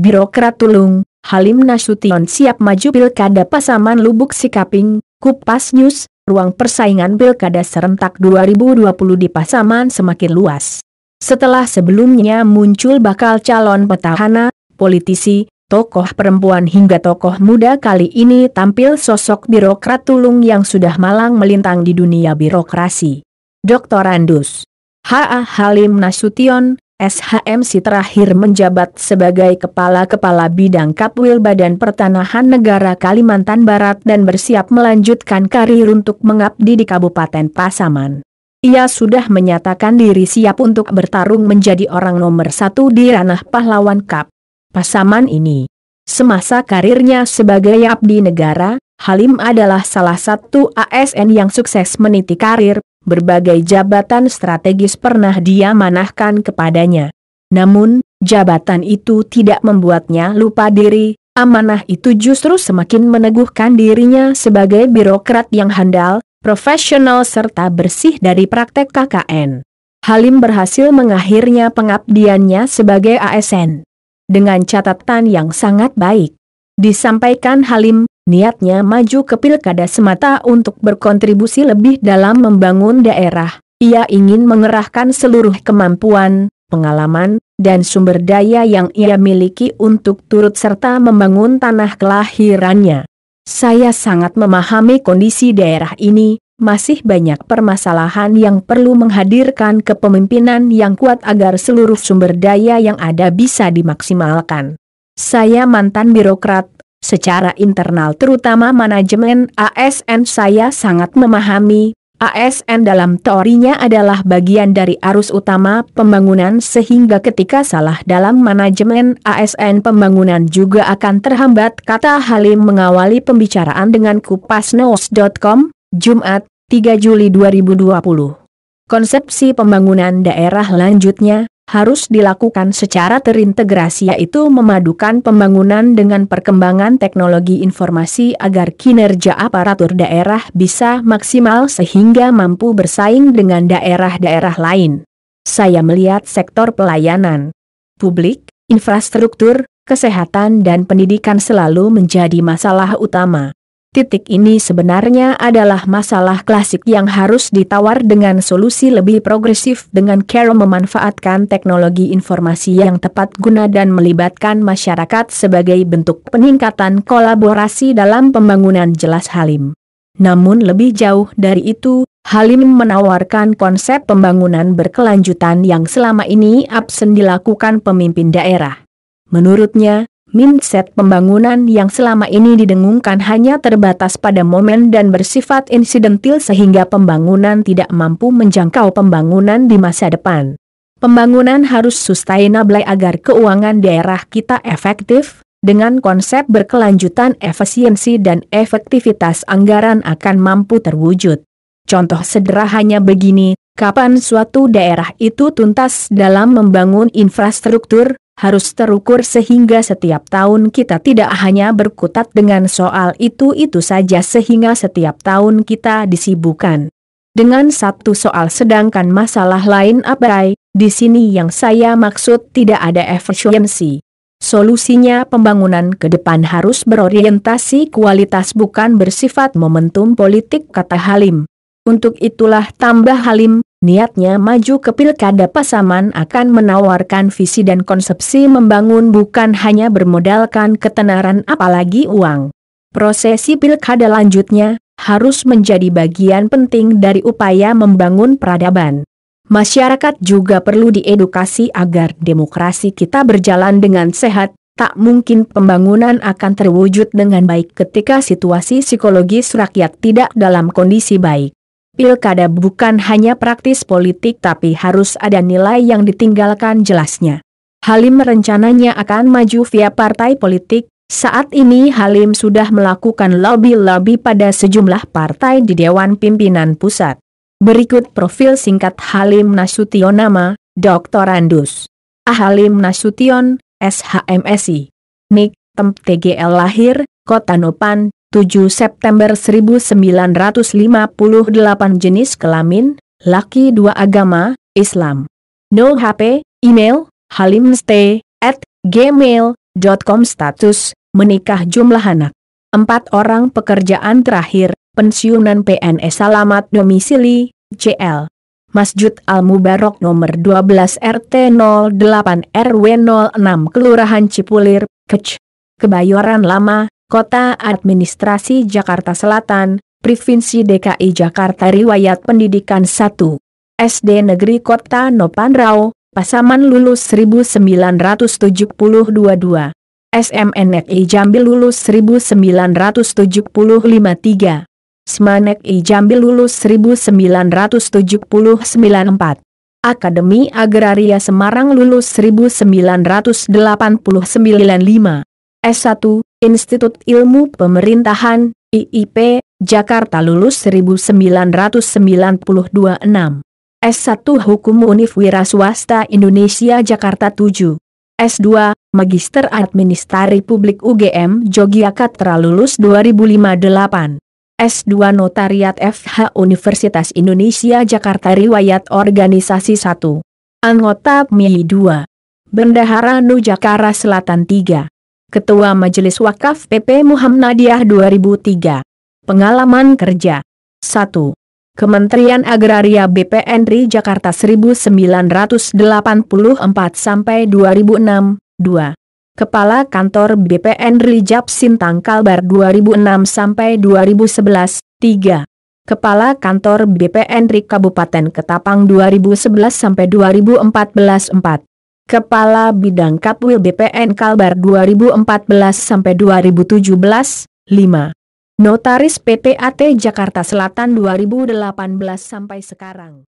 Birokrat Tulung, Halim Nasution siap maju pilkada Pasaman Lubuk Sikaping, Kupas News, ruang persaingan pilkada serentak 2020 di Pasaman semakin luas. Setelah sebelumnya muncul bakal calon petahana, politisi, tokoh perempuan hingga tokoh muda kali ini tampil sosok birokrat tulung yang sudah malang melintang di dunia birokrasi. Dr. Andus H.A. Halim Nasution, SHMC terakhir menjabat sebagai Kepala-Kepala Bidang Kapwil Badan Pertanahan Negara Kalimantan Barat dan bersiap melanjutkan karir untuk mengabdi di Kabupaten Pasaman. Ia sudah menyatakan diri siap untuk bertarung menjadi orang nomor satu di ranah pahlawan Kap. Pasaman ini. Semasa karirnya sebagai abdi negara, Halim adalah salah satu ASN yang sukses meniti karir, berbagai jabatan strategis pernah dia manahkan kepadanya. Namun, jabatan itu tidak membuatnya lupa diri, amanah itu justru semakin meneguhkan dirinya sebagai birokrat yang handal, profesional serta bersih dari praktek KKN. Halim berhasil mengakhirnya pengabdiannya sebagai ASN. Dengan catatan yang sangat baik. Disampaikan Halim, niatnya maju ke pilkada semata untuk berkontribusi lebih dalam membangun daerah. Ia ingin mengerahkan seluruh kemampuan, pengalaman, dan sumber daya yang ia miliki untuk turut serta membangun tanah kelahirannya. Saya sangat memahami kondisi daerah ini, masih banyak permasalahan yang perlu menghadirkan kepemimpinan yang kuat agar seluruh sumber daya yang ada bisa dimaksimalkan. Saya mantan birokrat, Secara internal terutama manajemen ASN saya sangat memahami, ASN dalam teorinya adalah bagian dari arus utama pembangunan sehingga ketika salah dalam manajemen ASN pembangunan juga akan terhambat kata Halim mengawali pembicaraan dengan kupasnews.com, Jumat, 3 Juli 2020. Konsepsi pembangunan daerah lanjutnya, harus dilakukan secara terintegrasi yaitu memadukan pembangunan dengan perkembangan teknologi informasi agar kinerja aparatur daerah bisa maksimal sehingga mampu bersaing dengan daerah-daerah lain. Saya melihat sektor pelayanan publik, infrastruktur, kesehatan dan pendidikan selalu menjadi masalah utama. Titik ini sebenarnya adalah masalah klasik yang harus ditawar dengan solusi lebih progresif dengan cara memanfaatkan teknologi informasi yang tepat guna dan melibatkan masyarakat sebagai bentuk peningkatan kolaborasi dalam pembangunan jelas Halim. Namun lebih jauh dari itu, Halim menawarkan konsep pembangunan berkelanjutan yang selama ini absen dilakukan pemimpin daerah. Menurutnya, Mindset pembangunan yang selama ini didengungkan hanya terbatas pada momen dan bersifat insidentil sehingga pembangunan tidak mampu menjangkau pembangunan di masa depan. Pembangunan harus sustainable agar keuangan daerah kita efektif, dengan konsep berkelanjutan efisiensi dan efektivitas anggaran akan mampu terwujud. Contoh sederhananya begini, kapan suatu daerah itu tuntas dalam membangun infrastruktur, harus terukur sehingga setiap tahun kita tidak hanya berkutat dengan soal itu-itu saja sehingga setiap tahun kita disibukan. dengan satu soal sedangkan masalah lain abai, di sini yang saya maksud tidak ada efisiensi. Solusinya pembangunan ke depan harus berorientasi kualitas bukan bersifat momentum politik kata Halim. Untuk itulah tambah Halim, Niatnya maju ke pilkada Pasaman akan menawarkan visi dan konsepsi membangun bukan hanya bermodalkan ketenaran apalagi uang. Prosesi pilkada lanjutnya harus menjadi bagian penting dari upaya membangun peradaban. Masyarakat juga perlu diedukasi agar demokrasi kita berjalan dengan sehat, tak mungkin pembangunan akan terwujud dengan baik ketika situasi psikologis rakyat tidak dalam kondisi baik. Pilkada bukan hanya praktis politik tapi harus ada nilai yang ditinggalkan jelasnya. Halim rencananya akan maju via partai politik, saat ini Halim sudah melakukan lobby-lobby pada sejumlah partai di Dewan Pimpinan Pusat. Berikut profil singkat Halim Nasution nama, Doktorandus. A. Halim Nasution, SHMSI. Nik, Temp TGL lahir, Kota Nopan, 7 September 1958 jenis kelamin, laki dua agama, Islam. No HP, email, halimste, at gmail.com status, menikah jumlah anak. Empat orang pekerjaan terakhir, pensiunan PNS alamat domisili, CL. Masjid Al-Mubarok nomor 12 RT 08 RW 06 Kelurahan Cipulir, Kec. Kebayoran Lama, Kota Administrasi Jakarta Selatan, Provinsi DKI Jakarta Riwayat Pendidikan 1 SD Negeri Kota Nopanrao, Pasaman lulus 1972 2. SMNI Jambi lulus 1975 3. Smanek I Jambi lulus 1979 Akademi Agraria Semarang lulus 1989 S1, Institut Ilmu Pemerintahan, IIP, Jakarta lulus 1992 S1 Hukum Unif Wira Swasta Indonesia Jakarta 7. S2, Magister Administrasi Publik UGM Yogyakarta lulus 2058. S2 Notariat FH Universitas Indonesia Jakarta Riwayat Organisasi 1. Anggota MI 2. Bendahara Nujakara Selatan 3. Ketua Majelis Wakaf PP Muhammadiyah 2003. Pengalaman kerja. 1. Kementerian Agraria BPN RI Jakarta 1984 sampai 2006. 2. Kepala Kantor BPN BPNRI Japsintang Kalbar 2006 sampai 2011. 3. Kepala Kantor BPN RI Kabupaten Ketapang 2011 sampai 2014 4. Kepala Bidang Kapwil BPN Kalbar 2014-2017, 5. Notaris PPAT Jakarta Selatan 2018 sampai sekarang.